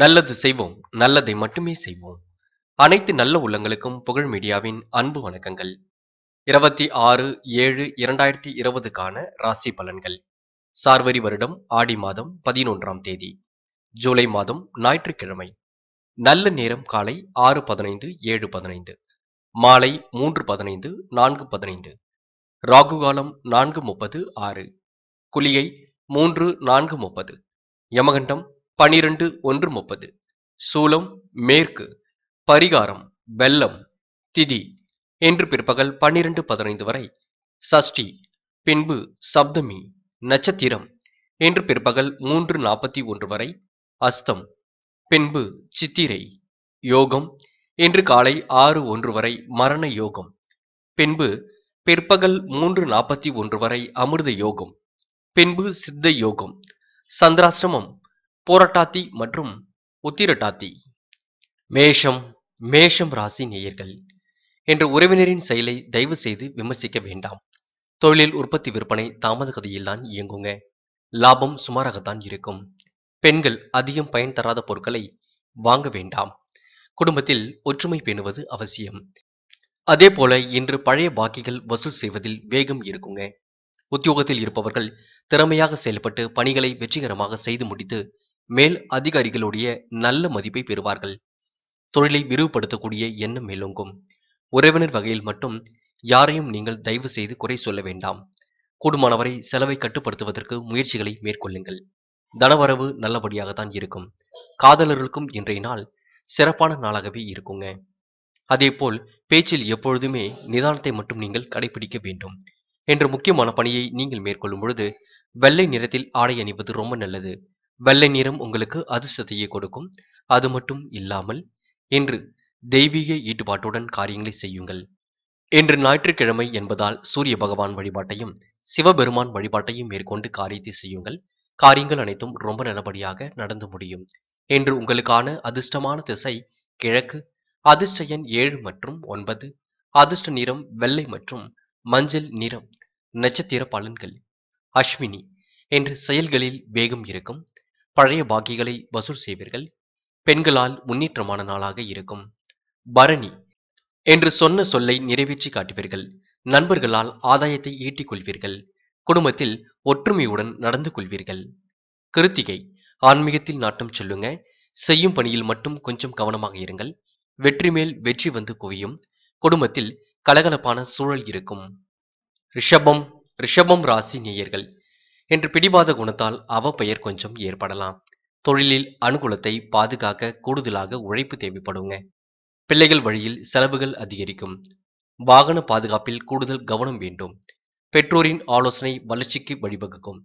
நல்லது செய்வோம் நல்லதை மட்டுமே செய்வோம் அனைத்து நல்ல உள்ளங்களுக்கும் புகழ் மீடியாவின் அன்பு வணக்கங்கள் இருபத்தி ஆறு ஏழு இரண்டாயிரத்தி இருபதுக்கான ராசி பலன்கள் சார்வரி வருடம் ஆடி மாதம் பதினொன்றாம் தேதி ஜூலை மாதம் ஞாயிற்றுக்கிழமை நல்ல நேரம் காலை ஆறு பதினைந்து ஏழு பதினைந்து மாலை மூன்று பதினைந்து நான்கு பதினைந்து ராகுகாலம் நான்கு முப்பது ஆறு குளியை மூன்று நான்கு முப்பது யமகண்டம் பனிரெண்டு ஒன்று முப்பது சூலம் மேற்கு பரிகாரம் வெள்ளம் திதி என்று பிற்பகல் பன்னிரண்டு பதினைந்து வரை சஷ்டி பின்பு சப்தமி நட்சத்திரம் என்று பிற்பகல் மூன்று நாற்பத்தி ஒன்று வரை அஸ்தம் பின்பு சித்திரை யோகம் என்று காலை ஆறு ஒன்று வரை மரண யோகம் பின்பு பிற்பகல் மூன்று நாற்பத்தி ஒன்று வரை அமிர்த யோகம் பின்பு சித்த யோகம் சந்திராசிரமம் போரட்டாத்தி மற்றும் உத்திரட்டாத்தி மேஷம் மேஷம் ராசி நேயர்கள் என்று உறவினரின் செயலை தயவு செய்து விமர்சிக்க வேண்டாம் தொழிலில் உற்பத்தி விற்பனை தாமத கதையில்தான் இயங்குங்க லாபம் சுமாராகத்தான் இருக்கும் பெண்கள் அதிகம் பயன் தராத பொருட்களை வாங்க வேண்டாம் குடும்பத்தில் ஒற்றுமை பேணுவது அவசியம் அதே போல இன்று பழைய பாக்கிகள் வசூல் செய்வதில் வேகம் இருக்குங்க உத்தியோகத்தில் இருப்பவர்கள் திறமையாக செயல்பட்டு பணிகளை வெற்றிகரமாக செய்து முடித்து மேல் அதிகாரிகளுடைய நல்ல மதிப்பை பெறுவார்கள் தொழிலை விரிவுபடுத்தக்கூடிய எண்ணம் மேலோங்கும் உறவினர் வகையில் மட்டும் யாரையும் நீங்கள் தயவு செய்து குறை சொல்ல வேண்டாம் கூடுமானவரை செலவை கட்டுப்படுத்துவதற்கு முயற்சிகளை மேற்கொள்ளுங்கள் தனவரவு நல்லபடியாகத்தான் இருக்கும் காதலர்களுக்கும் இன்றைய நாள் சிறப்பான நாளாகவே இருக்குங்க அதேபோல் பேச்சில் எப்பொழுதுமே நிதானத்தை மட்டும் நீங்கள் கடைபிடிக்க வேண்டும் என்ற முக்கியமான பணியை நீங்கள் மேற்கொள்ளும் பொழுது வெள்ளை நிறத்தில் ஆடை அணிவது ரொம்ப நல்லது வெள்ளை நிறம் உங்களுக்கு அதிர்ஷ்டத்தையே கொடுக்கும் அது மட்டும் இல்லாமல் இன்று தெய்வீக ஈடுபாட்டுடன் காரியங்களை செய்யுங்கள் இன்று ஞாயிற்றுக்கிழமை என்பதால் சூரிய பகவான் வழிபாட்டையும் சிவபெருமான் வழிபாட்டையும் மேற்கொண்டு காரியத்தை செய்யுங்கள் காரியங்கள் அனைத்தும் ரொம்ப நல்லபடியாக நடந்து முடியும் இன்று உங்களுக்கான அதிர்ஷ்டமான திசை கிழக்கு அதிர்ஷ்ட எண் ஏழு மற்றும் ஒன்பது அதிர்ஷ்ட நிறம் வெள்ளை மற்றும் மஞ்சள் நிறம் நட்சத்திர பலன்கள் அஸ்வினி என்று செயல்களில் வேகம் இருக்கும் பழைய பாக்கிகளை வசூல் செய்வீர்கள் பெண்களால் முன்னேற்றமான நாளாக இருக்கும் பரணி என்று சொன்ன சொல்லை நிறைவேற்றி காட்டுவீர்கள் நண்பர்களால் ஆதாயத்தை ஈட்டிக் கொள்வீர்கள் குடும்பத்தில் ஒற்றுமையுடன் நடந்து கொள்வீர்கள் கிருத்திகை ஆன்மீகத்தில் நாட்டம் சொல்லுங்க செய்யும் பணியில் மட்டும் கொஞ்சம் கவனமாக இருங்கள் வெற்றி மேல் வெற்றி வந்து குவியும் குடும்பத்தில் கலகலப்பான சூழல் இருக்கும் ரிஷபம் ரிஷபம் ராசி நேயர்கள் என்று பிடிவாத குணத்தால் அவ பெயர் கொஞ்சம் ஏற்படலாம் தொழிலில் அனுகூலத்தை பாதுகாக்க கூடுதலாக உழைப்பு தேவைப்படுங்க பிள்ளைகள் வழியில் செலவுகள் அதிகரிக்கும் வாகன பாதுகாப்பில் கூடுதல் கவனம் வேண்டும் பெற்றோரின் ஆலோசனை வளர்ச்சிக்கு வழிவகுக்கும்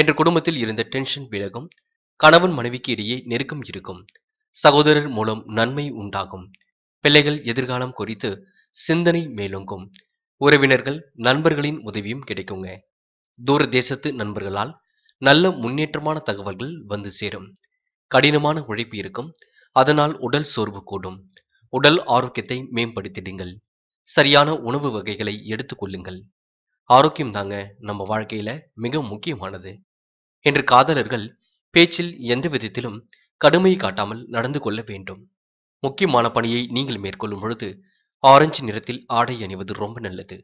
என்று குடும்பத்தில் இருந்த டென்ஷன் விலகும் கணவன் மனைவிக்கு இடையே நெருக்கம் இருக்கும் சகோதரர் மூலம் நன்மை உண்டாகும் பிள்ளைகள் எதிர்காலம் குறித்து சிந்தனை மேலோங்கும் உறவினர்கள் நண்பர்களின் உதவியும் கிடைக்குங்க தூர தேசத்து நண்பர்களால் நல்ல முன்னேற்றமான தகவல்கள் வந்து சேரும் கடினமான உழைப்பு இருக்கும் அதனால் உடல் சோர்வு கூடும் உடல் ஆரோக்கியத்தை மேம்படுத்திடுங்கள் சரியான உணவு வகைகளை எடுத்துக்கொள்ளுங்கள் ஆரோக்கியம் தாங்க நம்ம வாழ்க்கையில மிக முக்கியமானது என்று காதலர்கள் பேச்சில் எந்த விதத்திலும் கடுமை காட்டாமல் நடந்து கொள்ள வேண்டும் முக்கியமான பணியை நீங்கள் மேற்கொள்ளும் பொழுது ஆரஞ்சு நிறத்தில் ஆடை அணிவது ரொம்ப நல்லது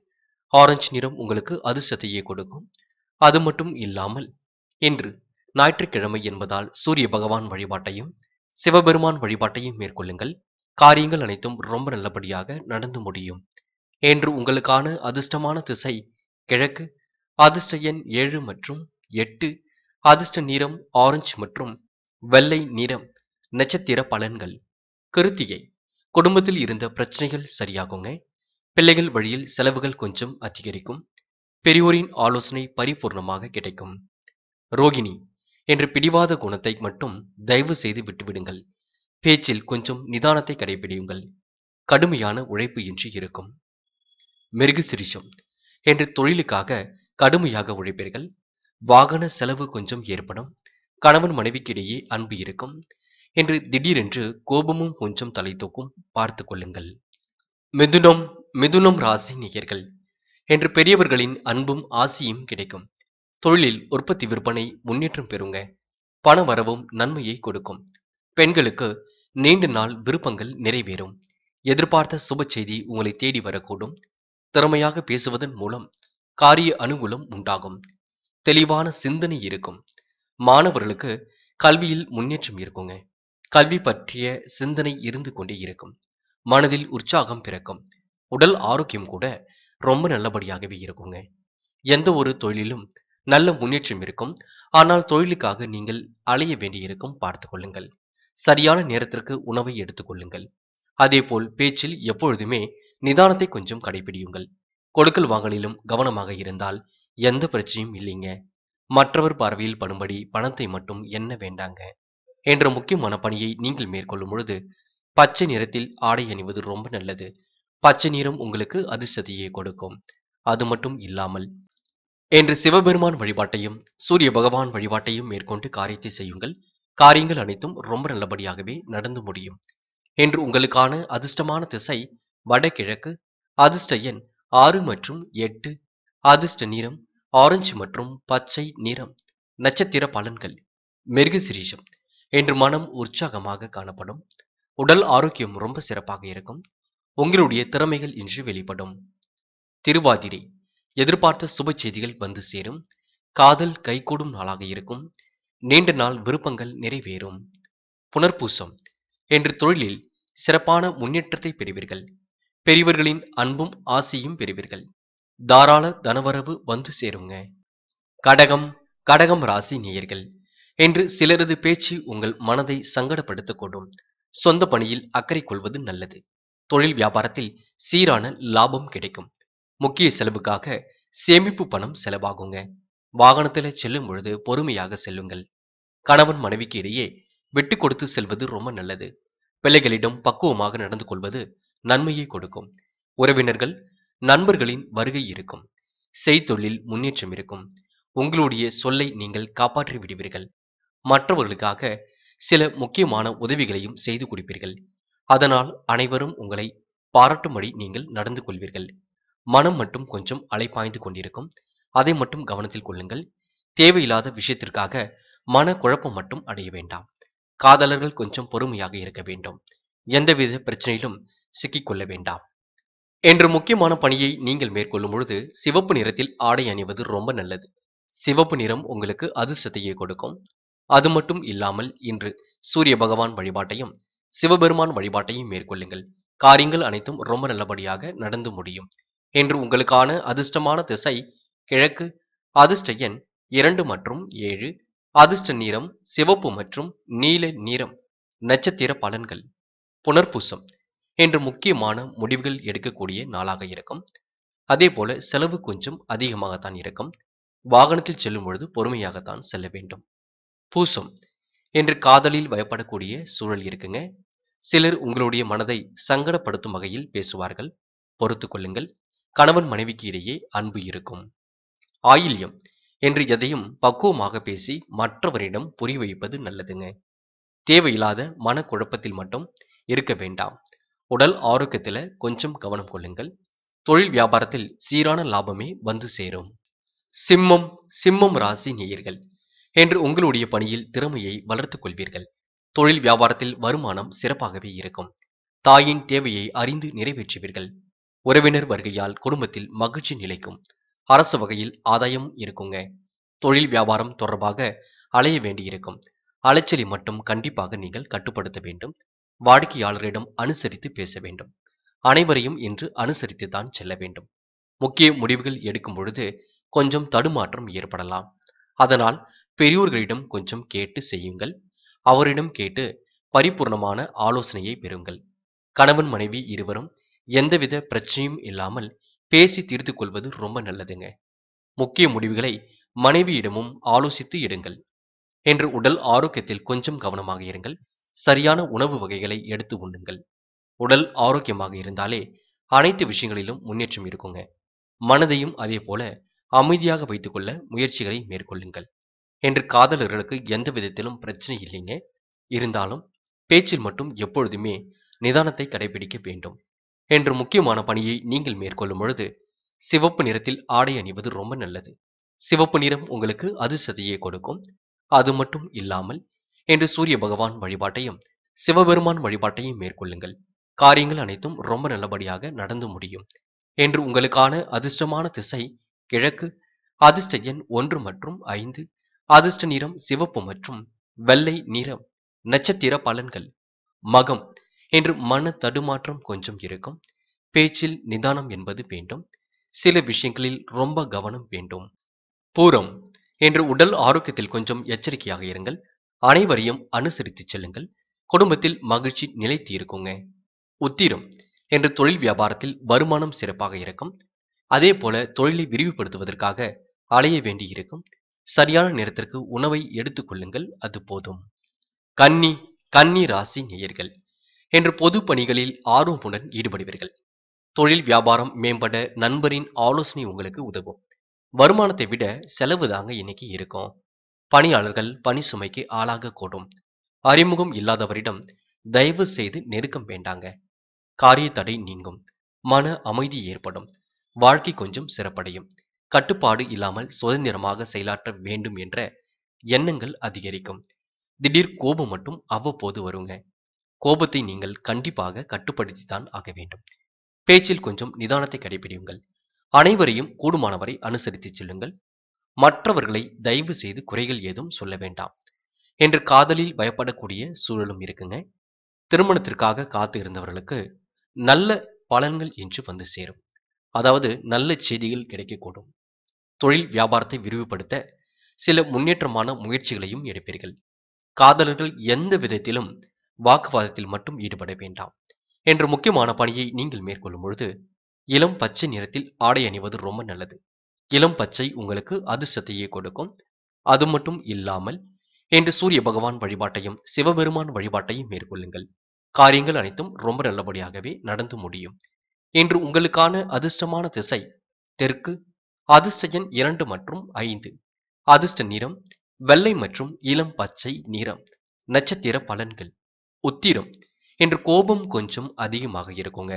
ஆரஞ்சு நிறம் உங்களுக்கு அதிர்ஷ்டத்தையே கொடுக்கும் அது மட்டும் இல்லாமல் இன்று ஞாயிற்றுக்கிழமை என்பதால் சூரிய பகவான் வழிபாட்டையும் சிவபெருமான் வழிபாட்டையும் மேற்கொள்ளுங்கள் காரியங்கள் அனைத்தும் ரொம்ப நல்லபடியாக நடந்து முடியும் என்று உங்களுக்கான அதிர்ஷ்டமான திசை கிழக்கு அதிர்ஷ்ட எண் ஏழு மற்றும் எட்டு அதிர்ஷ்ட நிறம் ஆரஞ்சு மற்றும் வெள்ளை நிறம் நட்சத்திர பலன்கள் கருத்தியை குடும்பத்தில் இருந்த பிரச்சனைகள் சரியாகுங்க பிள்ளைகள் வழியில் செலவுகள் கொஞ்சம் அதிகரிக்கும் பெரியோரின் ஆலோசனை பரிபூர்ணமாக கிடைக்கும் ரோகிணி என்று பிடிவாத குணத்தை மட்டும் தயவு செய்து விட்டுவிடுங்கள் பேச்சில் கொஞ்சம் நிதானத்தை கடைபிடியுங்கள் கடுமையான உழைப்பு இன்றி இருக்கும் மெருகு சிரிச்சம் என்று தொழிலுக்காக கடுமையாக உழைப்பீர்கள் வாகன செலவு கொஞ்சம் ஏற்படும் கணவன் மனைவிக்கிடையே அன்பு இருக்கும் என்று திடீரென்று கோபமும் கொஞ்சம் தலை தூக்கும் பார்த்து கொள்ளுங்கள் மிதுனம் மிதுனம் ராசி நிகர்கள் என்று பெரியவர்களின் அன்பும் ஆசியும் கிடைக்கும் தொழிலில் உற்பத்தி விற்பனை முன்னேற்றம் பெறுங்க பண வரவும் நன்மையை கொடுக்கும் பெண்களுக்கு நீண்ட நாள் விருப்பங்கள் நிறைவேறும் எதிர்பார்த்த சுப செய்தி உங்களை தேடி வரக்கூடும் திறமையாக பேசுவதன் மூலம் காரிய அனுகூலம் உண்டாகும் தெளிவான சிந்தனை இருக்கும் மாணவர்களுக்கு கல்வியில் முன்னேற்றம் இருக்குங்க கல்வி பற்றிய சிந்தனை இருந்து கொண்டே இருக்கும் மனதில் உற்சாகம் பிறக்கும் உடல் ஆரோக்கியம் கூட ரொம்ப நல்லபடியாகவே இருக்குங்க எந்த ஒரு தொழிலும் நல்ல முன்னேற்றம் இருக்கும் ஆனால் தொழிலுக்காக நீங்கள் அலைய வேண்டியிருக்கும் பார்த்து கொள்ளுங்கள் சரியான நேரத்திற்கு உணவை எடுத்துக்கொள்ளுங்கள் அதேபோல் பேச்சில் எப்பொழுதுமே நிதானத்தை கொஞ்சம் கடைபிடியுங்கள் கொடுக்கல் வாங்கலிலும் கவனமாக இருந்தால் எந்த பிரச்சனையும் இல்லைங்க மற்றவர் பார்வையில் படும்படி பணத்தை மட்டும் என்ன வேண்டாங்க என்ற முக்கியமான பணியை நீங்கள் மேற்கொள்ளும் பொழுது பச்சை நிறத்தில் ஆடை அணிவது ரொம்ப நல்லது பச்சை நிறம் உங்களுக்கு அதிர்ஷ்டத்தையே கொடுக்கும் அது மட்டும் இல்லாமல் என்று சிவபெருமான் வழிபாட்டையும் சூரிய பகவான் வழிபாட்டையும் மேற்கொண்டு காரியத்தை செய்யுங்கள் காரியங்கள் அனைத்தும் ரொம்ப நல்லபடியாகவே நடந்து முடியும் என்று உங்களுக்கான அதிர்ஷ்டமான திசை வடகிழக்கு அதிர்ஷ்ட எண் ஆறு மற்றும் எட்டு அதிர்ஷ்ட நிறம் ஆரஞ்சு மற்றும் பச்சை நிறம் நட்சத்திர பலன்கள் மெருகு சிரீஷம் என்று மனம் உற்சாகமாக காணப்படும் உடல் ஆரோக்கியம் ரொம்ப சிறப்பாக இருக்கும் உங்களுடைய திறமைகள் இன்று வெளிப்படும் திருவாதிரை எதிர்பார்த்த சுப செய்திகள் வந்து சேரும் காதல் கைகூடும் நாளாக இருக்கும் நீண்ட நாள் விருப்பங்கள் நிறைவேறும் புனர்பூசம் என்று தொழிலில் சிறப்பான முன்னேற்றத்தை பெறுவீர்கள் பெரியவர்களின் அன்பும் ஆசையும் பெறுவீர்கள் தாராள தனவரவு வந்து சேருங்க கடகம் கடகம் ராசி நேயர்கள் என்று சிலரது பேச்சு உங்கள் மனதை சங்கடப்படுத்தக்கூடும் சொந்த பணியில் அக்கறை கொள்வது நல்லது தொழில் வியாபாரத்தில் சீரான லாபம் கிடைக்கும் முக்கிய செலவுக்காக சேமிப்பு பணம் செலவாகுங்க வாகனத்தில் செல்லும் பொழுது பொறுமையாக செல்லுங்கள் கணவன் மனைவிக்கு இடையே விட்டு கொடுத்து செல்வது ரொம்ப நல்லது பிள்ளைகளிடம் பக்குவமாக நடந்து கொள்வது நன்மையை கொடுக்கும் உறவினர்கள் நண்பர்களின் வருகை இருக்கும் செய்தொழில் முன்னேற்றம் இருக்கும் உங்களுடைய சொல்லை நீங்கள் காப்பாற்றி விடுவீர்கள் மற்றவர்களுக்காக சில முக்கியமான உதவிகளையும் செய்து கொடுப்பீர்கள் அதனால் அனைவரும் உங்களை பாராட்டும்படி நீங்கள் நடந்து கொள்வீர்கள் மனம் மட்டும் கொஞ்சம் அலைப்பாய்ந்து கொண்டிருக்கும் அதை மட்டும் கவனத்தில் கொள்ளுங்கள் தேவையில்லாத விஷயத்திற்காக மன குழப்பம் மட்டும் அடைய வேண்டாம் காதலர்கள் கொஞ்சம் பொறுமையாக இருக்க வேண்டும் எந்தவித பிரச்சனையிலும் சிக்கிக்கொள்ள வேண்டாம் என்று முக்கியமான பணியை நீங்கள் மேற்கொள்ளும் பொழுது சிவப்பு நிறத்தில் ஆடை அணிவது ரொம்ப நல்லது சிவப்பு நிறம் உங்களுக்கு அதிர்ஷ்டத்தையே கொடுக்கும் அது மட்டும் இல்லாமல் இன்று சூரிய பகவான் வழிபாட்டையும் சிவபெருமான் வழிபாட்டையும் மேற்கொள்ளுங்கள் காரியங்கள் அனைத்தும் ரொம்ப நல்லபடியாக நடந்து முடியும் என்று உங்களுக்கான அதிர்ஷ்டமான திசை கிழக்கு அதிர்ஷ்ட எண் இரண்டு மற்றும் ஏழு அதிர்ஷ்ட நீரம் சிவப்பு மற்றும் நீல நீரம் நட்சத்திர பலன்கள் புனர்பூசம் என்று முக்கியமான முடிவுகள் எடுக்கக்கூடிய நாளாக இருக்கும் அதே போல செலவு கொஞ்சம் அதிகமாகத்தான் இருக்கும் வாகனத்தில் செல்லும் பொழுது பொறுமையாகத்தான் செல்ல வேண்டும் பூசம் என்று காதலில் பயப்படக்கூடிய சூழல் இருக்குங்க சிலர் உங்களுடைய மனதை சங்கடப்படுத்தும் வகையில் பேசுவார்கள் பொறுத்து கொள்ளுங்கள் கணவன் மனைவிக்கு இடையே அன்பு இருக்கும் ஆயில்யம் என்று எதையும் பக்குவமாக பேசி மற்றவரிடம் புரிய வைப்பது நல்லதுங்க தேவையில்லாத மனக்குழப்பத்தில் மட்டும் இருக்க வேண்டாம் உடல் ஆரோக்கியத்தில் கொஞ்சம் கவனம் கொள்ளுங்கள் தொழில் வியாபாரத்தில் சீரான லாபமே வந்து சேரும் சிம்மம் சிம்மம் ராசி நேயர்கள் என்று உங்களுடைய பணியில் திறமையை வளர்த்துக் கொள்வீர்கள் தொழில் வியாபாரத்தில் வருமானம் சிறப்பாகவே இருக்கும் தாயின் தேவையை அறிந்து நிறைவேற்றுவீர்கள் உறவினர் வருகையால் குடும்பத்தில் மகிழ்ச்சி நிலைக்கும் அரசு வகையில் ஆதாயம் இருக்குங்க தொழில் வியாபாரம் தொடர்பாக அலைய வேண்டியிருக்கும் அலைச்சலை மட்டும் கண்டிப்பாக நீங்கள் கட்டுப்படுத்த வேண்டும் வாடிக்கையாளரிடம் அனுசரித்து பேச வேண்டும் அனைவரையும் இன்று அனுசரித்து தான் செல்ல வேண்டும் முக்கிய முடிவுகள் எடுக்கும் பொழுது கொஞ்சம் தடுமாற்றம் ஏற்படலாம் அதனால் பெரியோர்களிடம் கொஞ்சம் கேட்டு செய்யுங்கள் அவரிடம் கேட்டு பரிபூர்ணமான ஆலோசனையை பெறுங்கள் கணவன் மனைவி இருவரும் எந்தவித பிரச்சனையும் இல்லாமல் பேசி தீர்த்து கொள்வது ரொம்ப நல்லதுங்க முக்கிய முடிவுகளை மனைவியிடமும் ஆலோசித்து எடுங்கள் என்று உடல் ஆரோக்கியத்தில் கொஞ்சம் கவனமாக இருங்கள் சரியான உணவு வகைகளை எடுத்து உண்ணுங்கள் உடல் ஆரோக்கியமாக இருந்தாலே அனைத்து விஷயங்களிலும் முன்னேற்றம் இருக்குங்க மனதையும் அதே போல அமைதியாக வைத்துக்கொள்ள முயற்சிகளை மேற்கொள்ளுங்கள் என்று காதலர்களுக்கு எந்த விதத்திலும் பிரச்சனை இல்லைங்க இருந்தாலும் பேச்சில் மட்டும் எப்பொழுதுமே நிதானத்தை கடைபிடிக்க வேண்டும் என்று முக்கியமான பணியை நீங்கள் மேற்கொள்ளும் பொழுது சிவப்பு நிறத்தில் ஆடை அணிவது ரொம்ப நல்லது சிவப்பு நிறம் உங்களுக்கு அதிர்ஷ்டத்தையே கொடுக்கும் அது மட்டும் இல்லாமல் என்று சூரிய பகவான் வழிபாட்டையும் சிவபெருமான் வழிபாட்டையும் மேற்கொள்ளுங்கள் காரியங்கள் அனைத்தும் ரொம்ப நல்லபடியாக நடந்து முடியும் என்று உங்களுக்கான அதிர்ஷ்டமான திசை கிழக்கு அதிர்ஷ்ட எண் ஒன்று மற்றும் ஐந்து அதிர்ஷ்ட நிறம் சிவப்பு மற்றும் வெள்ளை நிறம் நட்சத்திர பலன்கள் மகம் என்று மன தடுமாற்றம் கொஞ்சம் இருக்கும் பேச்சில் நிதானம் என்பது வேண்டும் சில விஷயங்களில் ரொம்ப கவனம் வேண்டும் பூரம் என்று உடல் ஆரோக்கியத்தில் கொஞ்சம் எச்சரிக்கையாக இருங்கள் அனைவரையும் அனுசரித்து செல்லுங்கள் குடும்பத்தில் மகிழ்ச்சி நிலைத்து இருக்குங்க உத்திரம் என்று தொழில் வியாபாரத்தில் வருமானம் சிறப்பாக இருக்கும் அதே போல தொழிலை விரிவுபடுத்துவதற்காக அலைய வேண்டியிருக்கும் சரியான நேரத்திற்கு உணவை எடுத்துக்கொள்ளுங்கள் அது போதும் கன்னி கன்னி ராசி நேயர்கள் என்று பொது பணிகளில் ஆர்வமுடன் ஈடுபடுவீர்கள் தொழில் வியாபாரம் மேம்பட நண்பரின் ஆலோசனை உங்களுக்கு உதவும் வருமானத்தை விட செலவு தாங்க இன்னைக்கு இருக்கும் பணியாளர்கள் பணி சுமைக்கு ஆளாக கூடும் அறிமுகம் இல்லாதவரிடம் தயவு செய்து நெருக்கம் வேண்டாங்க காரிய தடை நீங்கும் மன அமைதி ஏற்படும் வாழ்க்கை கொஞ்சம் சிறப்படையும் கட்டுப்பாடு இல்லாமல் சுதந்திரமாக செயலாற்ற வேண்டும் என்ற எண்ணங்கள் அதிகரிக்கும் திடீர் கோபம் மட்டும் அவ்வப்போது வருங்க கோபத்தை நீங்கள் கண்டிப்பாக கட்டுப்படுத்தி தான் ஆக வேண்டும் பேச்சில் கொஞ்சம் நிதானத்தை கடைபிடியுங்கள் அனைவரையும் கூடுமானவரை அனுசரித்து செல்லுங்கள் மற்றவர்களை தயவு செய்து குறைகள் ஏதும் சொல்ல வேண்டாம் என்று காதலில் பயப்படக்கூடிய சூழலும் இருக்குங்க திருமணத்திற்காக காத்து இருந்தவர்களுக்கு நல்ல பலன்கள் என்று வந்து சேரும் அதாவது நல்ல செய்திகள் கிடைக்கக்கூடும் தொழில் வியாபாரத்தை விரிவுபடுத்த சில முன்னேற்றமான முயற்சிகளையும் எடுப்பீர்கள் காதலர்கள் எந்த விதத்திலும் வாக்குவாதத்தில் மட்டும் ஈடுபட வேண்டாம் என்ற முக்கியமான பணியை நீங்கள் மேற்கொள்ளும் பொழுது இளம் பச்சை நிறத்தில் ஆடை அணிவது ரொம்ப நல்லது இளம் பச்சை உங்களுக்கு அதிர்ஷ்டத்தையே கொடுக்கும் அது மட்டும் இல்லாமல் என்று சூரிய பகவான் வழிபாட்டையும் சிவபெருமான் வழிபாட்டையும் மேற்கொள்ளுங்கள் காரியங்கள் அனைத்தும் ரொம்ப நல்லபடியாகவே நடந்து முடியும் என்று உங்களுக்கான அதிர்ஷ்டமான திசை தெற்கு அதிர்ஷ்ட எண் இரண்டு மற்றும் ஐந்து அதிர்ஷ்ட நிறம் வெள்ளை மற்றும் இளம் பச்சை நிறம் நட்சத்திர பலன்கள் உத்திரம் என்று கோபம் கொஞ்சம் அதிகமாக இருக்குங்க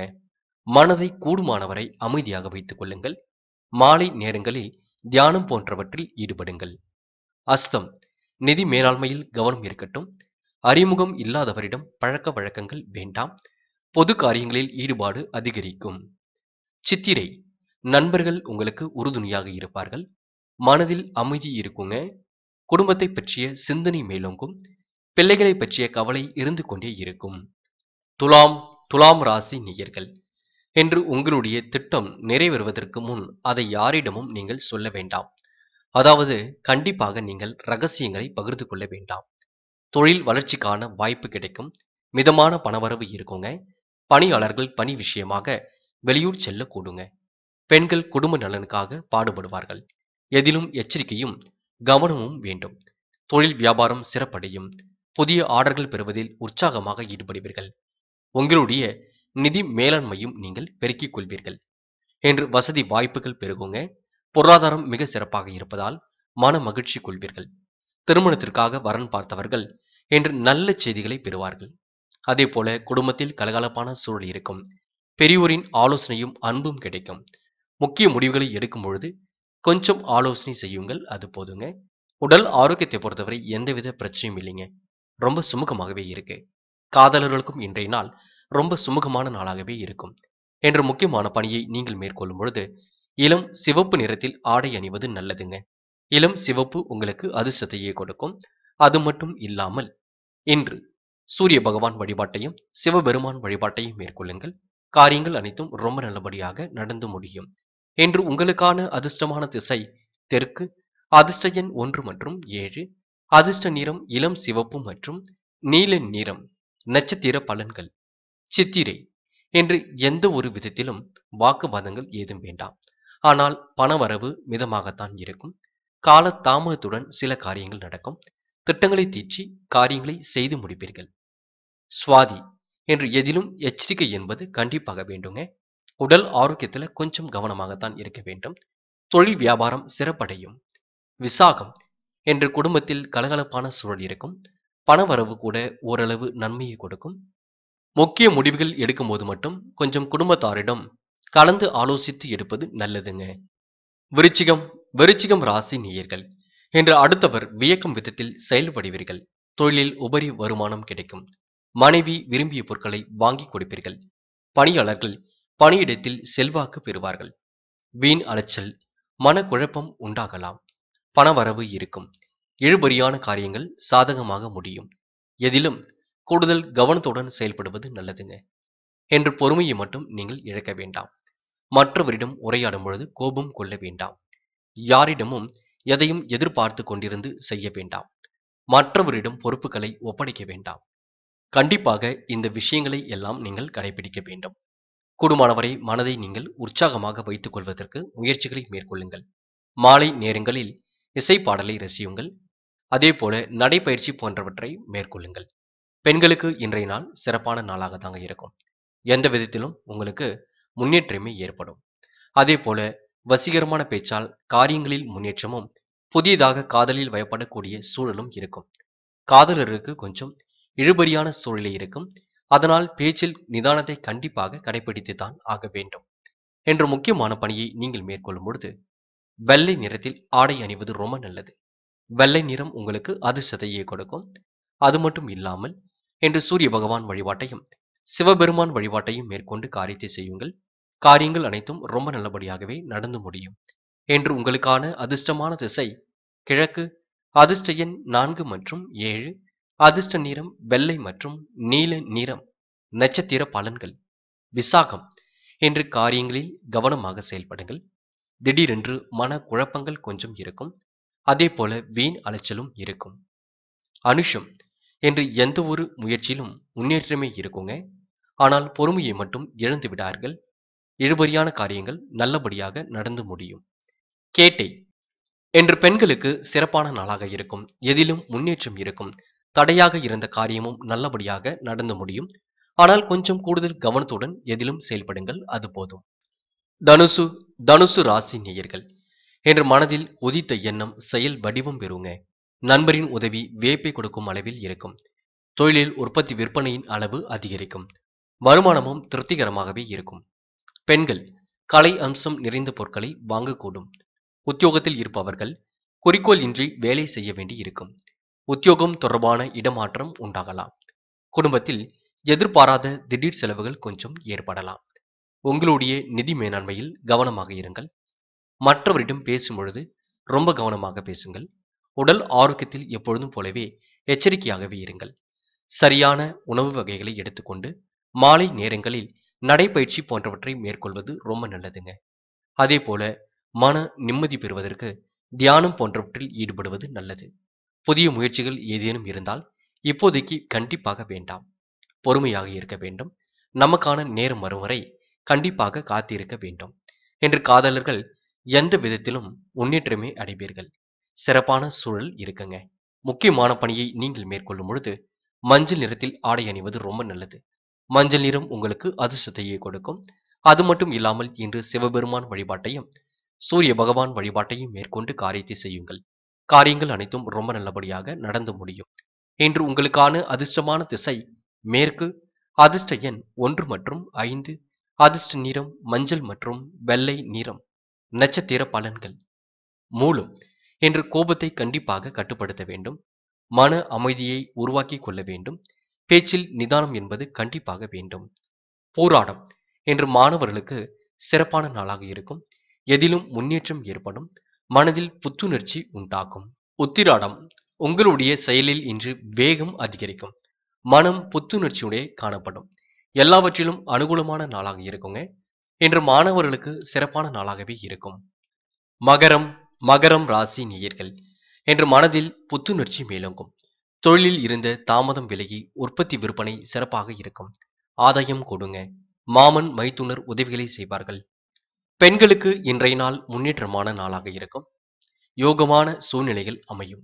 மனதை கூடுமானவரை அமைதியாக வைத்துக் கொள்ளுங்கள் மாலை நேரங்களில் தியானம் போன்றவற்றில் ஈடுபடுங்கள் அஸ்தம் நிதி மேலாண்மையில் கவனம் இருக்கட்டும் அறிமுகம் இல்லாதவரிடம் பழக்க வழக்கங்கள் வேண்டாம் பொது காரியங்களில் ஈடுபாடு அதிகரிக்கும் சித்திரை நண்பர்கள் உங்களுக்கு உறுதுணையாக இருப்பார்கள் மனதில் அமைதி இருக்குங்க குடும்பத்தை பற்றிய சிந்தனை மேலோங்கும் பிள்ளைகளை பற்றிய கவலை இருந்து கொண்டே இருக்கும் துலாம் துலாம் ராசி நேயர்கள் என்று உங்களுடைய திட்டம் நிறைவேறுவதற்கு முன் அதை யாரிடமும் நீங்கள் சொல்ல வேண்டாம் அதாவது கண்டிப்பாக நீங்கள் ரகசியங்களை பகிர்ந்து கொள்ள வேண்டாம் தொழில் வளர்ச்சிக்கான வாய்ப்பு கிடைக்கும் மிதமான பணவரவு இருக்குங்க பணியாளர்கள் பணி விஷயமாக வெளியூர் செல்லக்கூடுங்க பெண்கள் குடும்ப நலனுக்காக பாடுபடுவார்கள் எதிலும் எச்சரிக்கையும் கவனமும் வேண்டும் தொழில் வியாபாரம் சிறப்படையும் புதிய ஆர்டர்கள் பெறுவதில் உற்சாகமாக ஈடுபடுவீர்கள் உங்களுடைய நிதி மேலாண்மையும் நீங்கள் பெருக்கிக் கொள்வீர்கள் என்று வசதி வாய்ப்புகள் பெருகுங்க பொருளாதாரம் மிக சிறப்பாக இருப்பதால் மன மகிழ்ச்சி கொள்வீர்கள் திருமணத்திற்காக வரன் பார்த்தவர்கள் என்று நல்ல செய்திகளை பெறுவார்கள் அதே போல குடும்பத்தில் கலகலப்பான சூழல் இருக்கும் பெரியோரின் ஆலோசனையும் அன்பும் கிடைக்கும் முக்கிய முடிவுகளை எடுக்கும் பொழுது கொஞ்சம் ஆலோசனை செய்யுங்கள் அது போதுங்க உடல் ஆரோக்கியத்தை பொறுத்தவரை எந்தவித பிரச்சனையும் இல்லைங்க ரொம்ப சுமூகமாகவே இருக்கு காதலர்களுக்கும் இன்றைய நாள் ரொம்ப சுமூகமான நாளாகவே இருக்கும் என்ற முக்கியமான பணியை நீங்கள் மேற்கொள்ளும் பொழுது இளம் சிவப்பு நிறத்தில் ஆடை அணிவது நல்லதுங்க இளம் சிவப்பு உங்களுக்கு அதிர்ஷ்டத்தையே கொடுக்கும் அது மட்டும் இல்லாமல் இன்று சூரிய பகவான் வழிபாட்டையும் சிவபெருமான் வழிபாட்டையும் மேற்கொள்ளுங்கள் காரியங்கள் அனைத்தும் ரொம்ப நல்லபடியாக நடந்து முடியும் என்று உங்களுக்கான அதிர்ஷ்டமான திசை தெற்கு அதிர்ஷ்ட எண் ஒன்று மற்றும் ஏழு அதிர்ஷ்ட நிறம் இளம் சிவப்பு மற்றும் நீல நிறம் நட்சத்திர பலன்கள் சித்திரை என்று எந்த ஒரு விதத்திலும் வாக்குவாதங்கள் ஏதும் வேண்டாம் ஆனால் பணவரவு மிதமாகத்தான் இருக்கும் கால தாமதத்துடன் சில காரியங்கள் நடக்கும் திட்டங்களை தீற்றி காரியங்களை செய்து முடிப்பீர்கள் சுவாதி என்று எதிலும் எச்சரிக்கை என்பது கண்டிப்பாக வேண்டுங்க உடல் ஆரோக்கியத்தில் கொஞ்சம் கவனமாகத்தான் இருக்க வேண்டும் தொழில் வியாபாரம் சிறப்படையும் விசாகம் என்று குடும்பத்தில் கலகலப்பான சூழல் இருக்கும் பணவரவு கூட ஓரளவு நன்மையை கொடுக்கும் முக்கிய முடிவுகள் எடுக்கும் போது மட்டும் கொஞ்சம் குடும்பத்தாரிடம் கலந்து ஆலோசித்து எடுப்பது நல்லதுங்க விருச்சிகம் விருச்சிகம் ராசி நேயர்கள் என்று அடுத்தவர் வியக்கும் விதத்தில் செயல்படுவீர்கள் தொழிலில் உபரி வருமானம் கிடைக்கும் மனைவி விரும்பிய பொருட்களை வாங்கி கொடுப்பீர்கள் பணியாளர்கள் பணியிடத்தில் செல்வாக்கு பெறுவார்கள் வீண் அலைச்சல் மனக்குழப்பம் உண்டாகலாம் பணவரவு இருக்கும் இழுபறியான காரியங்கள் சாதகமாக முடியும் எதிலும் கூடுதல் கவனத்துடன் செயல்படுவது நல்லதுங்க என்று பொறுமையை மட்டும் நீங்கள் இழக்க வேண்டாம் மற்றவரிடம் உரையாடும் பொழுது கோபம் கொள்ள வேண்டாம் யாரிடமும் எதையும் எதிர்பார்த்து கொண்டிருந்து செய்ய வேண்டாம் மற்றவரிடம் பொறுப்புகளை ஒப்படைக்க வேண்டாம் கண்டிப்பாக இந்த விஷயங்களை எல்லாம் நீங்கள் கடைபிடிக்க வேண்டும் கூடுமானவரை மனதை நீங்கள் உற்சாகமாக வைத்துக் கொள்வதற்கு முயற்சிகளை மேற்கொள்ளுங்கள் மாலை நேரங்களில் இசை பாடலை ரசியுங்கள் அதேபோல நடைப்பயிற்சி போன்றவற்றை மேற்கொள்ளுங்கள் பெண்களுக்கு இன்றைய நாள் சிறப்பான நாளாக தாங்க இருக்கும் எந்த விதத்திலும் உங்களுக்கு முன்னேற்றமே ஏற்படும் அதே போல வசீகரமான பேச்சால் காரியங்களில் முன்னேற்றமும் புதியதாக காதலில் வயப்படக்கூடிய சூழலும் இருக்கும் காதலருக்கு கொஞ்சம் இழுபறியான சூழலில் இருக்கும் அதனால் பேச்சில் நிதானத்தை கண்டிப்பாக கடைபிடித்துத்தான் ஆக வேண்டும் என்ற முக்கியமான பணியை நீங்கள் மேற்கொள்ளும் பொழுது வெள்ளை நிறத்தில் ஆடை அணிவது ரொம்ப நல்லது வெள்ளை நிறம் உங்களுக்கு அதிர்ஷ்டத்தையே கொடுக்கும் அது மட்டும் இல்லாமல் என்று சூரிய பகவான் வழிபாட்டையும் சிவபெருமான் வழிபாட்டையும் மேற்கொண்டு காரியத்தை செய்யுங்கள் காரியங்கள் அனைத்தும் ரொம்ப நல்லபடியாகவே நடந்து முடியும் என்று உங்களுக்கான அதிர்ஷ்டமான திசை கிழக்கு அதிர்ஷ்ட எண் நான்கு மற்றும் ஏழு அதிர்ஷ்ட நிறம் வெள்ளை மற்றும் நீல நிறம் நட்சத்திர பலன்கள் விசாகம் என்று காரியங்களில் கவனமாக செயல்படுங்கள் திடீரென்று மன குழப்பங்கள் கொஞ்சம் இருக்கும் அதே போல வீண் அலைச்சலும் இருக்கும் அனுஷம் என்று எந்த ஒரு முயற்சியிலும் முன்னேற்றமே இருக்குங்க ஆனால் பொறுமையை மட்டும் இழந்து விடார்கள் இழுபறியான காரியங்கள் நல்லபடியாக நடந்து முடியும் கேட்டை என்று பெண்களுக்கு சிறப்பான நாளாக இருக்கும் எதிலும் முன்னேற்றம் இருக்கும் தடையாக இருந்த காரியமும் நல்லபடியாக நடந்து முடியும் ஆனால் கொஞ்சம் கூடுதல் கவனத்துடன் எதிலும் செயல்படுங்கள் அது போதும் தனுசு தனுசு ராசி நேயர்கள் என்று மனதில் உதித்த எண்ணம் செயல் வடிவம் பெறுங்க நண்பரின் உதவி வேப்பை கொடுக்கும் அளவில் இருக்கும் தொழிலில் உற்பத்தி விற்பனையின் அளவு அதிகரிக்கும் வருமானமும் திருப்திகரமாகவே இருக்கும் பெண்கள் கலை அம்சம் நிறைந்த பொருட்களை வாங்கக்கூடும் உத்தியோகத்தில் இருப்பவர்கள் குறிக்கோள் இன்றி வேலை செய்ய வேண்டி இருக்கும் உத்தியோகம் தொடர்பான இடமாற்றம் உண்டாகலாம் குடும்பத்தில் எதிர்பாராத திடீர் செலவுகள் கொஞ்சம் ஏற்படலாம் உங்களுடைய நிதி மேலாண்மையில் கவனமாக இருங்கள் மற்றவரிடம் பேசும் பொழுது ரொம்ப கவனமாக பேசுங்கள் உடல் ஆரோக்கியத்தில் எப்பொழுதும் போலவே எச்சரிக்கையாகவே இருங்கள் சரியான உணவு வகைகளை எடுத்துக்கொண்டு மாலை நேரங்களில் நடைப்பயிற்சி போன்றவற்றை மேற்கொள்வது ரொம்ப நல்லதுங்க அதே போல மன நிம்மதி பெறுவதற்கு தியானம் போன்றவற்றில் ஈடுபடுவது நல்லது புதிய முயற்சிகள் ஏதேனும் இருந்தால் இப்போதைக்கு கண்டிப்பாக வேண்டாம் பொறுமையாக இருக்க வேண்டும் நமக்கான நேரம் வரும் வரை கண்டிப்பாக காத்திருக்க வேண்டும் என்று காதலர்கள் எந்த விதத்திலும் முன்னேற்றமே அடைவீர்கள் சிறப்பான சூழல் இருக்குங்க முக்கியமான பணியை நீங்கள் மேற்கொள்ளும் பொழுது மஞ்சள் நிறத்தில் ஆடை அணிவது ரொம்ப நல்லது மஞ்சள் நிறம் உங்களுக்கு அதிர்ஷ்டத்தையே கொடுக்கும் அது மட்டும் இல்லாமல் இன்று சிவபெருமான் வழிபாட்டையும் சூரிய பகவான் வழிபாட்டையும் மேற்கொண்டு காரியத்தை செய்யுங்கள் காரியங்கள் அனைத்தும் ரொம்ப நல்லபடியாக நடந்து முடியும் இன்று உங்களுக்கான அதிர்ஷ்டமான திசை மேற்கு அதிர்ஷ்ட எண் ஒன்று மற்றும் ஐந்து அதிர்ஷ்ட நிறம் மஞ்சள் மற்றும் வெள்ளை நிறம் நட்சத்திர பலன்கள் மூலம் என்று கோபத்தை கண்டிப்பாக கட்டுப்படுத்த வேண்டும் மன அமைதியை உருவாக்கி கொள்ள வேண்டும் பேச்சில் நிதானம் என்பது கண்டிப்பாக வேண்டும் போராடம் என்று மாணவர்களுக்கு சிறப்பான நாளாக இருக்கும் எதிலும் முன்னேற்றம் ஏற்படும் மனதில் புத்துணர்ச்சி உண்டாக்கும் உத்திராடம் உங்களுடைய செயலில் இன்று வேகம் அதிகரிக்கும் மனம் புத்துணர்ச்சியுடைய காணப்படும் எல்லாவற்றிலும் அனுகூலமான நாளாக இருக்குங்க இன்று மாணவர்களுக்கு சிறப்பான நாளாகவே இருக்கும் மகரம் மகரம் ராசி நேயர்கள் என்று மனதில் புத்துணர்ச்சி மேலோங்கும் தொழிலில் இருந்த தாமதம் விலகி உற்பத்தி விற்பனை சிறப்பாக இருக்கும் ஆதாயம் கொடுங்க மாமன் மைத்துனர் உதவிகளை செய்வார்கள் பெண்களுக்கு இன்றைய நாள் முன்னேற்றமான நாளாக இருக்கும் யோகமான சூழ்நிலைகள் அமையும்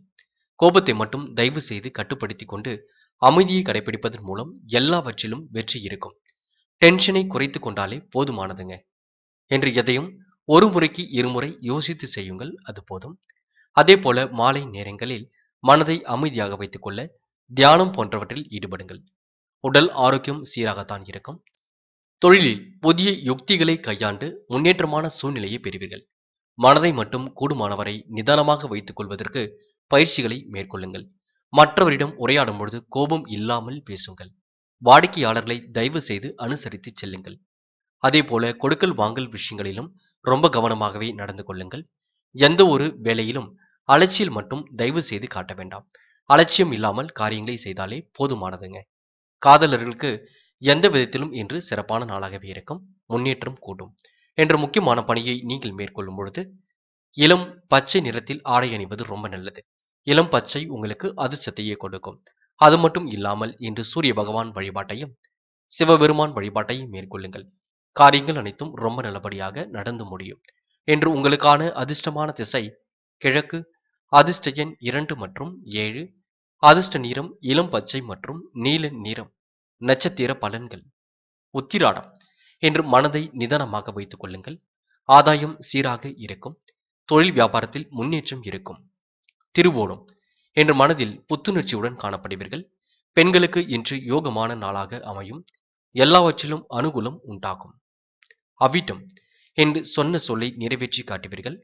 கோபத்தை மட்டும் தயவு செய்து கட்டுப்படுத்தி கொண்டு அமைதியை கடைபிடிப்பதன் மூலம் எல்லாவற்றிலும் வெற்றி இருக்கும் டென்ஷனை குறைத்து கொண்டாலே போதுமானதுங்க என்று எதையும் ஒரு முறைக்கு இருமுறை யோசித்து செய்யுங்கள் அது போதும் அதே போல மாலை நேரங்களில் மனதை அமைதியாக வைத்துக்கொள்ள தியானம் போன்றவற்றில் ஈடுபடுங்கள் உடல் ஆரோக்கியம் சீராகத்தான் இருக்கும் தொழிலில் புதிய யுக்திகளை கையாண்டு முன்னேற்றமான சூழ்நிலையை பெறுவீர்கள் மனதை மட்டும் கூடுமானவரை நிதானமாக வைத்துக் கொள்வதற்கு பயிற்சிகளை மேற்கொள்ளுங்கள் மற்றவரிடம் உரையாடும் பொழுது கோபம் இல்லாமல் பேசுங்கள் வாடிக்கையாளர்களை தயவு செய்து அனுசரித்து செல்லுங்கள் அதே போல கொடுக்கல் வாங்கல் விஷயங்களிலும் ரொம்ப கவனமாகவே நடந்து கொள்ளுங்கள் எந்த ஒரு வேலையிலும் அலட்சியில் மட்டும் தயவு செய்து காட்ட வேண்டாம் அலட்சியம் இல்லாமல் காரியங்களை செய்தாலே போதுமானதுங்க காதலர்களுக்கு எந்த விதத்திலும் இன்று சிறப்பான நாளாகவே இருக்கும் முன்னேற்றம் கூடும் என்ற முக்கியமான பணியை நீங்கள் மேற்கொள்ளும் பொழுது இளம் பச்சை நிறத்தில் ஆடை அணிவது ரொம்ப நல்லது இளம் பச்சை உங்களுக்கு அதிர்ஷ்டத்தையே கொடுக்கும் அது மட்டும் இல்லாமல் இன்று சூரிய பகவான் வழிபாட்டையும் சிவபெருமான் வழிபாட்டையும் மேற்கொள்ளுங்கள் காரியங்கள் அனைத்தும் ரொம்ப நல்லபடியாக நடந்து முடியும் என்று உங்களுக்கான அதிர்ஷ்டமான திசை கிழக்கு அதிர்ஷ்ட எண் இரண்டு மற்றும் ஏழு அதிர்ஷ்ட நிறம் இளம் பச்சை மற்றும் நீல நிறம் நட்சத்திர பலன்கள் உத்திராடம் என்று மனதை நிதானமாக வைத்துக் கொள்ளுங்கள் ஆதாயம் சீராக இருக்கும் தொழில் வியாபாரத்தில் முன்னேற்றம் இருக்கும் திருவோணம் என்று மனதில் புத்துணர்ச்சியுடன் காணப்படுவீர்கள் பெண்களுக்கு இன்று யோகமான நாளாக அமையும் எல்லாவற்றிலும் அனுகூலம் உண்டாகும் அவிட்டம் என்று சொன்ன சொல்லை நிறைவேற்றி காட்டுவீர்கள்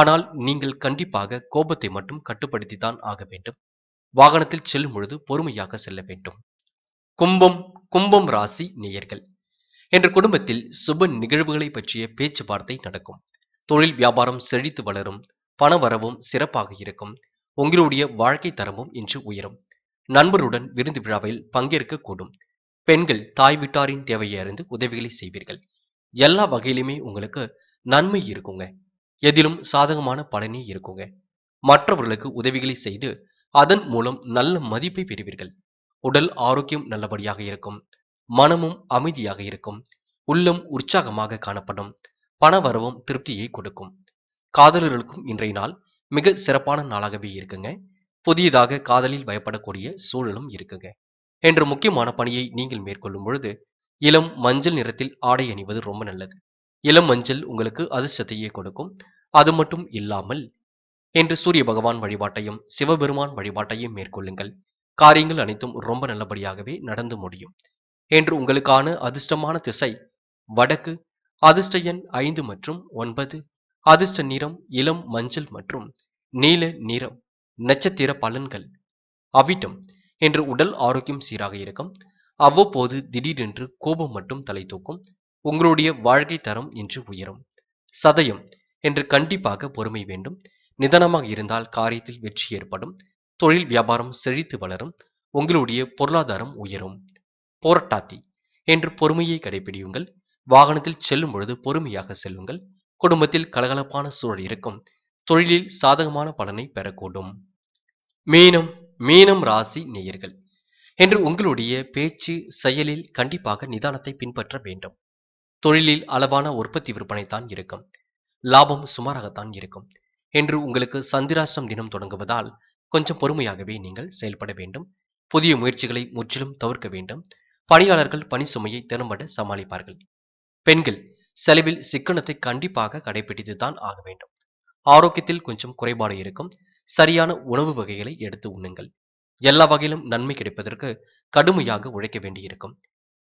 ஆனால் நீங்கள் கண்டிப்பாக கோபத்தை மட்டும் கட்டுப்படுத்தித்தான் ஆக வேண்டும் வாகனத்தில் செல்லும் பொழுது பொறுமையாக செல்ல வேண்டும் கும்பம் கும்பம் ராசி நேயர்கள் என்ற குடும்பத்தில் சுப நிகழ்வுகளை பற்றிய பேச்சுவார்த்தை நடக்கும் தொழில் வியாபாரம் செழித்து வளரும் பண வரவும் சிறப்பாக இருக்கும் உங்களுடைய வாழ்க்கை தரமும் இன்று உயரும் நண்பருடன் விருந்து விழாவில் பங்கேற்க கூடும் பெண்கள் தாய் வீட்டாரின் தேவையை அறிந்து உதவிகளை செய்வீர்கள் எல்லா வகையிலுமே உங்களுக்கு நன்மை இருக்குங்க எதிலும் சாதகமான பலனே இருக்குங்க மற்றவர்களுக்கு உதவிகளை செய்து அதன் மூலம் நல்ல மதிப்பை பெறுவீர்கள் உடல் ஆரோக்கியம் நல்லபடியாக இருக்கும் மனமும் அமைதியாக இருக்கும் உள்ளம் உற்சாகமாக காணப்படும் பண வரவும் திருப்தியை கொடுக்கும் காதலர்களுக்கும் இன்றைய நாள் மிக சிறப்பான நாளாகவே இருக்குங்க புதியதாக காதலில் பயப்படக்கூடிய சூழலும் இருக்குங்க என்ற முக்கியமான பணியை நீங்கள் மேற்கொள்ளும் பொழுது இளம் மஞ்சள் நிறத்தில் ஆடை அணிவது ரொம்ப நல்லது இளம் மஞ்சள் உங்களுக்கு அதிர்ஷ்டத்தையே கொடுக்கும் அது மட்டும் இல்லாமல் என்று சூரிய பகவான் வழிபாட்டையும் சிவபெருமான் வழிபாட்டையும் மேற்கொள்ளுங்கள் காரியங்கள் அனைத்தும் ரொம்ப நல்லபடியாகவே நடந்து முடியும் என்று உங்களுக்கான அதிர்ஷ்டமான திசை வடக்கு அதிர்ஷ்ட எண் ஐந்து மற்றும் ஒன்பது அதிர்ஷ்ட நிறம் இளம் மஞ்சள் மற்றும் நீல நிறம் நட்சத்திர பலன்கள் அவிட்டம் என்று உடல் ஆரோக்கியம் சீராக இருக்கும் அவ்வப்போது திடீரென்று கோபம் மட்டும் தலை தூக்கும் உங்களுடைய வாழ்க்கை தரம் என்று உயரும் சதயம் என்று கண்டிப்பாக பொறுமை வேண்டும் நிதானமாக இருந்தால் காரியத்தில் வெற்றி ஏற்படும் தொழில் வியாபாரம் செழித்து வளரும் உங்களுடைய பொருளாதாரம் உயரும் போராட்டாத்தி என்று பொறுமையை கடைபிடியுங்கள் வாகனத்தில் செல்லும் பொழுது பொறுமையாக செல்லுங்கள் குடும்பத்தில் கலகலப்பான சூழல் இருக்கும் தொழிலில் சாதகமான பலனை பெறக்கூடும் மீனம் மீனம் ராசி நேயர்கள் என்று உங்களுடைய பேச்சு செயலில் கண்டிப்பாக நிதானத்தை பின்பற்ற வேண்டும் தொழிலில் அளவான உற்பத்தி விற்பனை தான் இருக்கும் லாபம் சுமாராகத்தான் இருக்கும் என்று உங்களுக்கு சந்திராஷ்டம் தினம் தொடங்குவதால் கொஞ்சம் பொறுமையாகவே நீங்கள் செயல்பட வேண்டும் புதிய முயற்சிகளை முற்றிலும் தவிர்க்க வேண்டும் பணியாளர்கள் பணி சுமையை திறம்பட சமாளிப்பார்கள் பெண்கள் செலவில் சிக்கனத்தை கண்டிப்பாக கடைபிடித்துதான் ஆக வேண்டும் ஆரோக்கியத்தில் கொஞ்சம் குறைபாடு இருக்கும் சரியான உணவு வகைகளை எடுத்து உண்ணுங்கள் எல்லா வகையிலும் நன்மை கிடைப்பதற்கு கடுமையாக உழைக்க வேண்டியிருக்கும்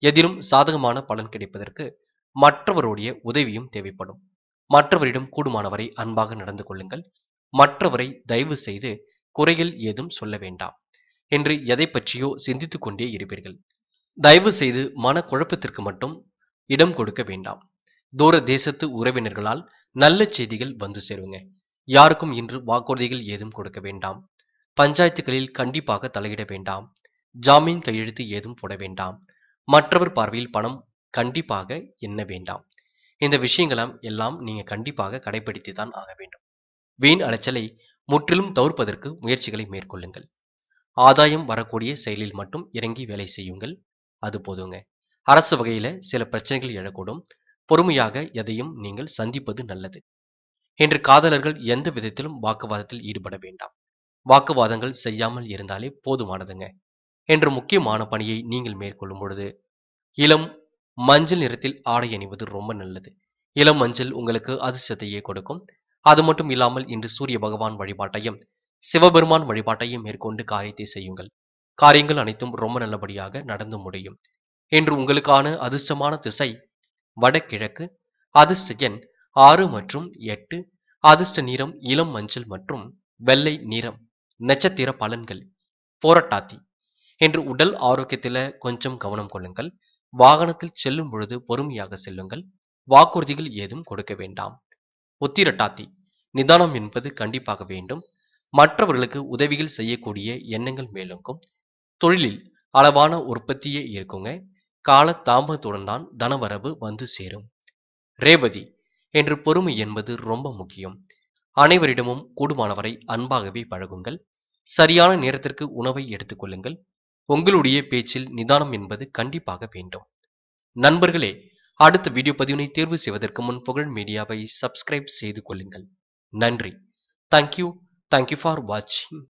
எதிலும் சாதகமான பலன் கிடைப்பதற்கு மற்றவருடைய உதவியும் தேவைப்படும் மற்றவரிடம் கூடுமானவரை அன்பாக நடந்து கொள்ளுங்கள் மற்றவரை தயவு செய்து குறைகள் ஏதும் சொல்ல வேண்டாம் என்று எதை பற்றியோ சிந்தித்துக் கொண்டே இருப்பீர்கள் தயவு செய்து மனக்குழப்பத்திற்கு மட்டும் இடம் கொடுக்க வேண்டாம் தூர தேசத்து உறவினர்களால் நல்ல செய்திகள் வந்து சேருங்க யாருக்கும் இன்று வாக்குறுதிகள் ஏதும் கொடுக்க வேண்டாம் பஞ்சாயத்துகளில் கண்டிப்பாக தலையிட வேண்டாம் ஜாமீன் கையெழுத்து ஏதும் போட வேண்டாம் மற்றவர் பார்வையில் பணம் கண்டிப்பாக எண்ண வேண்டாம் இந்த விஷயங்களாம் எல்லாம் நீங்க கண்டிப்பாக கடைபிடித்து தான் ஆக வேண்டும் வீண் அலைச்சலை முற்றிலும் தவிர்ப்பதற்கு முயற்சிகளை மேற்கொள்ளுங்கள் ஆதாயம் வரக்கூடிய செயலில் மட்டும் இறங்கி வேலை செய்யுங்கள் அது போதுங்க அரசு வகையில சில பிரச்சனைகள் எழக்கூடும் பொறுமையாக எதையும் நீங்கள் சந்திப்பது நல்லது இன்று காதலர்கள் எந்த விதத்திலும் வாக்குவாதத்தில் ஈடுபட வேண்டாம் வாக்குவாதங்கள் செய்யாமல் இருந்தாலே போதுமானதுங்க என்ற முக்கியமான பணியை நீங்கள் மேற்கொள்ளும் பொழுது இளம் மஞ்சள் நிறத்தில் ஆடை அணிவது ரொம்ப நல்லது இளம் மஞ்சள் உங்களுக்கு அதிர்ஷ்டத்தையே கொடுக்கும் அது மட்டும் இல்லாமல் இன்று சூரிய பகவான் வழிபாட்டையும் சிவபெருமான் வழிபாட்டையும் மேற்கொண்டு காரியத்தை செய்யுங்கள் காரியங்கள் அனைத்தும் ரொம்ப நல்லபடியாக நடந்து முடியும் இன்று உங்களுக்கான அதிர்ஷ்டமான திசை வடகிழக்கு அதிர்ஷ்ட எண் ஆறு மற்றும் எட்டு அதிர்ஷ்ட நிறம் இளம் மஞ்சள் மற்றும் வெள்ளை நிறம் நட்சத்திர பலன்கள் போராட்டாத்தி என்று உடல் ஆரோக்கியத்தில கொஞ்சம் கவனம் கொள்ளுங்கள் வாகனத்தில் செல்லும் பொழுது பொறுமையாக செல்லுங்கள் வாக்குறுதிகள் ஏதும் கொடுக்க வேண்டாம் ஒத்திரட்டாத்தி நிதானம் என்பது கண்டிப்பாக வேண்டும் மற்றவர்களுக்கு உதவிகள் செய்யக்கூடிய எண்ணங்கள் மேலோங்கும் தொழிலில் அளவான உற்பத்தியே இருக்குங்க கால தாமதத்துடன் தான் தனவரவு வந்து சேரும் ரேவதி என்று பொறுமை என்பது ரொம்ப முக்கியம் அனைவரிடமும் கூடுமானவரை அன்பாகவே பழகுங்கள் சரியான நேரத்திற்கு உணவை எடுத்துக்கொள்ளுங்கள் உங்களுடைய பேச்சில் நிதானம் என்பது கண்டிப்பாக வேண்டும் நண்பர்களே அடுத்த வீடியோ பதிவினை தேர்வு செய்வதற்கு முன் புகழ் மீடியாவை சப்ஸ்கிரைப் செய்து கொள்ளுங்கள் நன்றி தேங்க்யூ தேங்க்யூ ஃபார் வாட்சிங்